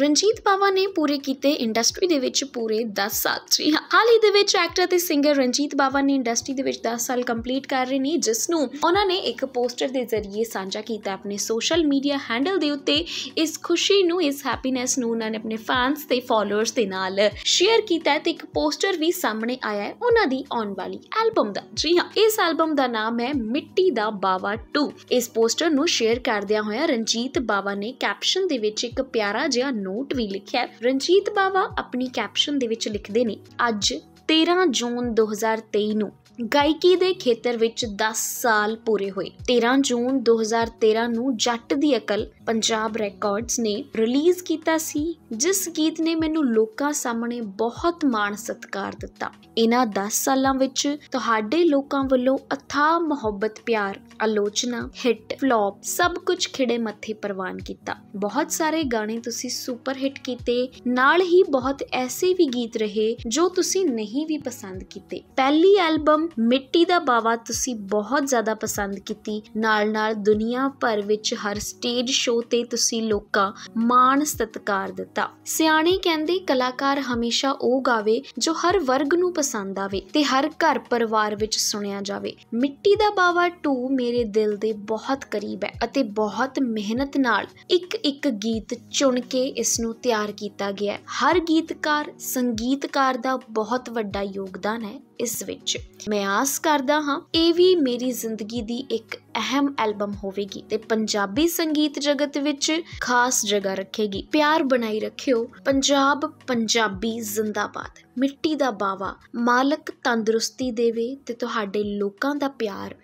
ਰਣਜੀਤ ਪਾਵਾ ਨੇ ਪੂਰੇ ਕੀਤੇ ਇੰਡਸਟਰੀ ਦੇ ਵਿੱਚ ਪੂਰੇ 10 ਸਾਲ ਜੀ ਹਾਲ ਹੀ ਦੇ ਵਿੱਚ ਐਕਟਰ ਤੇ ਸਿੰਗਰ ਰਣਜੀਤ ਪਾਵਾ ਨੇ ਇੰਡਸਟਰੀ ਦੇ ਵਿੱਚ 10 ਸਾਲ ਕੰਪਲੀਟ ਕਰ ਰਹੇ ਨੇ ਜਿਸ ਨੂੰ ਉਹਨਾਂ ਨੇ ਇੱਕ ਪੋਸਟਰ ਦੇ ਜ਼ਰੀਏ ਸਾਂਝਾ ਕੀਤਾ ਆਪਣੇ ਸੋਸ਼ਲ ਮੀਡੀਆ ਹੈਂਡਲ ਦੇ ਉੱਤੇ ਇਸ ਖੁਸ਼ੀ ਨੂੰ ਇਸ ਹੈਪੀਨੈਸ ਨੂੰ ਉਹਨਾਂ ਨੇ ਆਪਣੇ ਫੈਨਸ ਤੇ ਫਾਲੋਅਰਸ ਦੇ ਨਾਲ ਸ਼ੇਅਰ ਕੀਤਾ ਤੇ ਇੱਕ ਪੋਸਟਰ ਵੀ ਸਾਹਮਣੇ ਆਇਆ ਹੈ ਉਹਨਾਂ ਦੀ ਆਉਣ ਵਾਲੀ ਐਲਬਮ ਦਾ ਜੀ ਹਾਂ ਇਸ ਐਲਬਮ ਦਾ ਨਾਮ ਹੈ ਮਿੱਟੀ ਦਾ ਬਾਵਾ 2 ਇਸ ਪੋਸਟਰ ਨੂੰ ਸ਼ੇਅਰ ਕਰਦਿਆਂ ਹੋਇਆ ਰਣਜੀਤ ਬਾਵਾ ਨੇ ਕੈਪਸ਼ਨ ਦੇ ਵਿੱਚ ਇੱਕ ਪਿਆਰਾ ਜਿਹਾ ਨੋਟ ਵੀ ਲਿਖਿਆ ਰਣਜੀਤ ਬਾਵਾ ਆਪਣੀ ਕੈਪਸ਼ਨ ਦੇ ਵਿੱਚ ਲਿਖਦੇ ਨੇ ਅੱਜ 13 ਜੂਨ 2023 ਨੂੰ ਗਾਇਕੀ ਦੇ ਖੇਤਰ ਵਿੱਚ 10 ਸਾਲ ਪੂਰੇ ਹੋਏ 13 ਜੂਨ 2013 ਨੂੰ ਜੱਟ ਦੀ ਅਕਲ ਪੰਜਾਬ ਰਿਕਾਰਡਸ ਨੇ ਰਿਲੀਜ਼ ਕੀਤਾ ਸੀ ਜਿਸ ਗੀਤ ਨੇ ਮੈਨੂੰ ਲੋਕਾਂ ਸਾਹਮਣੇ ਬਹੁਤ ਮਾਣ ਸਤਿਕਾਰ ਦਿੱਤਾ ਇਹਨਾਂ 10 ਸਾਲਾਂ ਵਿੱਚ ਤੁਹਾਡੇ ਲੋਕਾਂ ਵੱਲੋਂ ਅਥਾਹ ਮੁਹੱਬਤ ਪਿਆਰ ਆਲੋਚਨਾ ਹਿੱਟ ਫਲॉप ਸਭ ਕੁਝ ਖਿੜੇ ਮੱਥੇ ਪ੍ਰਵਾਨ ਕੀਤਾ ਬਹੁਤ ਸਾਰੇ ਗਾਣੇ ਤੁਸੀਂ ਸੁਪਰ ਹਿੱਟ ਕੀਤੇ ਨਾਲ ਹੀ ਬਹੁਤ ਐਸੇ ਵੀ ਗੀਤ ਰਹੇ ਜੋ ਤੁਸੀਂ ਨਹੀਂ ਵੀ ਪਸੰਦ ਕੀਤੇ ਪਹਿਲੀ ਐਲਬਮ ਹੁਣ ਮਿੱਟੀ ਦਾ ਬਾਵਾ ਤੁਸੀਂ ਬਹੁਤ ਜ਼ਿਆਦਾ ਪਸੰਦ ਕੀਤੀ ਨਾਲ ਨਾਲ ਦੁਨੀਆ ਭਰ ਵਿੱਚ ਹਰ ਸਟੇਜ ਸ਼ੋਅ ਤੇ ਤੁਸੀਂ ਲੋਕਾਂ ਮਾਣ ਸਤਿਕਾਰ ਦਿੱਤਾ ਸਿਆਣੇ ਕਹਿੰਦੇ ਕਲਾਕਾਰ ਹਮੇਸ਼ਾ ਉਹ ਗਾਵੇ ਜੋ ਹਰ ਵਰਗ ਨੂੰ ਪਸੰਦ ਆਵੇ ਤੇ ਹਰ ਘਰ ਪਰਿਵਾਰ ਵਿੱਚ ਸੁਣਿਆ ਜਾਵੇ ਮਿੱਟੀ ਦਾ ਬਾਵਾ 2 ਮੇਰੇ ਦਿਲ ਦੇ ਬਹੁਤ ਕਰੀਬ ਹੈ ਅਤੇ ਬਹੁਤ ਮਿਹਨਤ ਨਾਲ ਇੱਕ ਇੱਕ ਗੀਤ ਚੁਣ ਕੇ ਇਸ ਨੂੰ ਤਿਆਰ ਕੀਤਾ ਗਿਆ ਹਰ ਗੀਤਕਾਰ ਸੰਗੀਤਕਾਰ ਦਾ ਬਹੁਤ ਵੱਡਾ ਯੋਗਦਾਨ ਹੈ ਇਸ ਵਿੱਚ ਮੈਂ ਆਸ ਕਰਦਾ ਹਾਂ ਇਹ ਵੀ ਮੇਰੀ ਜ਼ਿੰਦਗੀ ਦੀ ਇੱਕ ਅਹਿਮ ਐਲਬਮ ਹੋਵੇਗੀ ਤੇ ਪੰਜਾਬੀ ਸੰਗੀਤ ਜਗਤ ਵਿੱਚ ਖਾਸ ਜਗ੍ਹਾ ਰੱਖੇਗੀ ਪਿਆਰ ਬਣਾਈ ਰੱਖਿਓ ਪੰਜਾਬ ਪੰਜਾਬੀ ਜ਼ਿੰਦਾਬਾਦ ਮਿੱਟੀ ਦਾ ਬਾਵਾ ਮਾਲਕ ਤੰਦਰੁਸਤੀ ਦੇਵੇ ਤੇ ਤੁਹਾਡੇ ਲੋਕਾਂ ਦਾ ਪਿਆਰ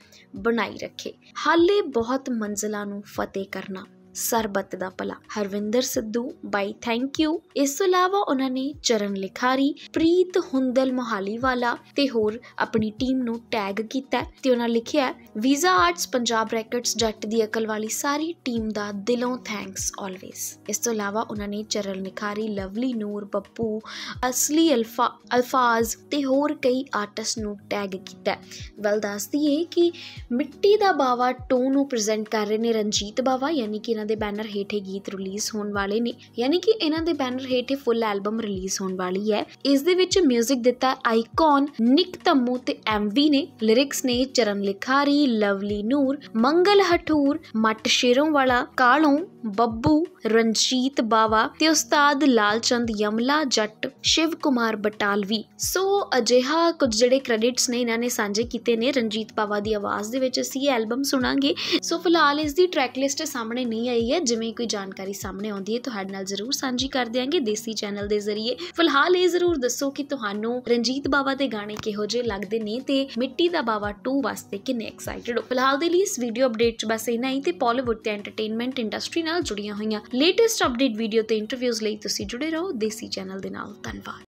ਬਣਾਈ ਰੱਖੇ ਹਾਲੇ ਬਹੁਤ ਮੰਜ਼ਲਾਂ ਨੂੰ ਫਤਿਹ ਕਰਨਾ ਸਰਬੱਤ ਦਾ ਭਲਾ ਹਰਵਿੰਦਰ ਸਿੱਧੂ ਬਾਈ ਥੈਂਕ ਯੂ ਇਸ ਤੋਂ ਇਲਾਵਾ ਉਹਨਾਂ ਨੇ ਚਰਨ ਲਿਖਾਰੀ ਪ੍ਰੀਤ ਹੁੰਦਲ ਮੋਹਾਲੀ ਵਾਲਾ ਤੇ ਹੋਰ ਆਪਣੀ ਟੀਮ ਨੂੰ ਟੈਗ ਕੀਤਾ ਤੇ ਉਹਨਾਂ ਲਿਖਿਆ ਵੀਜ਼ਾ ਆਰਟਸ ਪੰਜਾਬ ਰੈਕਟਸ ਜੱਟ ਦੀ ਅਕਲ ਵਾਲੀ ਸਾਰੀ ਟੀਮ ਦਾ ਦਿਲੋਂ ਥੈਂਕਸ ਆਲਵੇਸ ਇਸ ਤੋਂ ਇਲਾਵਾ ਉਹਨਾਂ ਨੇ ਚਰਨ ਲਿਖਾਰੀ ਲਵਲੀ ਨੂਰ ਪੱਪੂ ਅਸਲੀ ਅਲਫਾ ਅਲਫਾਜ਼ ਤੇ ਹੋਰ ਕਈ ਆਰਟਿਸਟ ਨੂੰ ਟੈਗ ਕੀਤਾ ਵੈਲ ਦੱਸਦੀ ਹੈ ਕਿ ਮਿੱਟੀ ਦਾ ਬਾਵਾ ਟੋਨ ਨੂੰ ਪ੍ਰੈਜ਼ੈਂਟ ਕਰ ਰਹੇ ਨੇ ਰਣਜੀਤ ਬਾਵਾ ਯਾਨੀ ਕਿ ਜਿਨ੍ਹਾਂ ਦੇ ਬੈਨਰ ਹੇਠੇ ਗੀਤ ਰਿਲੀਜ਼ ਹੋਣ ਵਾਲੇ ਨੇ ਯਾਨੀ ਕਿ ਇਹਨਾਂ ਦੇ ਬੈਨਰ ਹੇਠੇ ਫੁੱਲ ਐਲਬਮ ਰਿਲੀਜ਼ ਹੋਣ ਵਾਲੀ ਹੈ ਇਸ ਦੇ ਵਿੱਚ 뮤직 ਦਿੱਤਾ ਆਈਕਨ ਨਿਕ ਤੰਮੂ ਤੇ ਐਮਵੀ ਨੇ ਲਿਰਿਕਸ ਨੇ ਚਰਨ ਲਿਖਾਰੀ ਲਵਲੀ ਨੂਰ ਮੰਗਲ ਹਠੂਰ ਮੱਟ ਸ਼ੇਰੋਂ ਵਾਲਾ ਕਾਲੋਂ ਬੱਬੂ ਰਣਜੀਤ ਬਾਵਾ ਤੇ ਉਸਤਾਦ ਲਾਲਚੰਦ ਯਮਲਾ ਜੱਟ ਸ਼ਿਵ ਕੁਮਾਰ ਬਟਾਲਵੀ ਸੋ ਅਜਿਹਾ ਕੁਝ ਜਿਹੜੇ ਕ੍ਰੈਡਿਟਸ ਨੇ ਇਹਨਾਂ ਨੇ ਸਾਂਝੇ ਕੀਤੇ ਨੇ ਰਣਜੀਤ ਬਾਵਾ ਦੀ ਆਵਾਜ਼ ਦੇ ਵਿੱਚ ਅਸੀਂ ਐਲਬਮ ਸੁਣਾਂਗੇ ਸੋ ਫਿਲਹਾਲ ਇਸ ਦੀ ਟਰੈਕ ਲਿਸਟ ਸਾਹਮਣੇ ਨਹੀਂ ਸਾਹਮਣੇ ਆਈ ਹੈ ਜਿਵੇਂ ਕੋਈ ਜਾਣਕਾਰੀ ਸਾਹਮਣੇ ਆਉਂਦੀ ਹੈ ਤੁਹਾਡੇ ਨਾਲ ਜ਼ਰੂਰ ਸਾਂਝੀ ਕਰ ਦਿਆਂਗੇ ਦੇਸੀ ਚੈਨਲ ਦੇ ਜ਼ਰੀਏ ਫਿਲਹਾਲ ਇਹ ਜ਼ਰੂਰ ਦੱਸੋ ਕਿ ਤੁਹਾਨੂੰ ਰਣਜੀਤ ਬਾਵਾ ਦੇ ਗਾਣੇ ਕਿਹੋ ਜਿਹੇ ਲੱਗਦੇ ਨੇ ਤੇ ਮਿੱਟੀ ਦਾ ਬਾਵਾ 2 ਵਾਸਤੇ ਕਿੰਨੇ ਐਕਸਾਈਟਡ ਹੋ ਫਿਲਹਾਲ ਦੇ ਲਈ ਇਸ ਵੀਡੀਓ ਅਪਡੇਟ 'ਚ ਬਸ ਇਨਾ ਹੀ ਤੇ ਪੋਲੀਵੁੱਡ ਤੇ ਐਂਟਰਟੇਨਮੈਂਟ ਇੰਡਸਟਰੀ ਨਾਲ ਜੁੜੀਆਂ ਹੋਈਆਂ ਲੇਟੈਸਟ ਅਪਡੇਟ ਵੀਡੀਓ ਤੇ ਇੰਟਰਵਿਊਜ਼ ਲਈ ਤੁਸੀਂ ਜੁੜੇ ਰਹੋ ਦੇਸੀ ਚੈਨਲ ਦੇ ਨਾਲ ਧੰਨਵਾਦ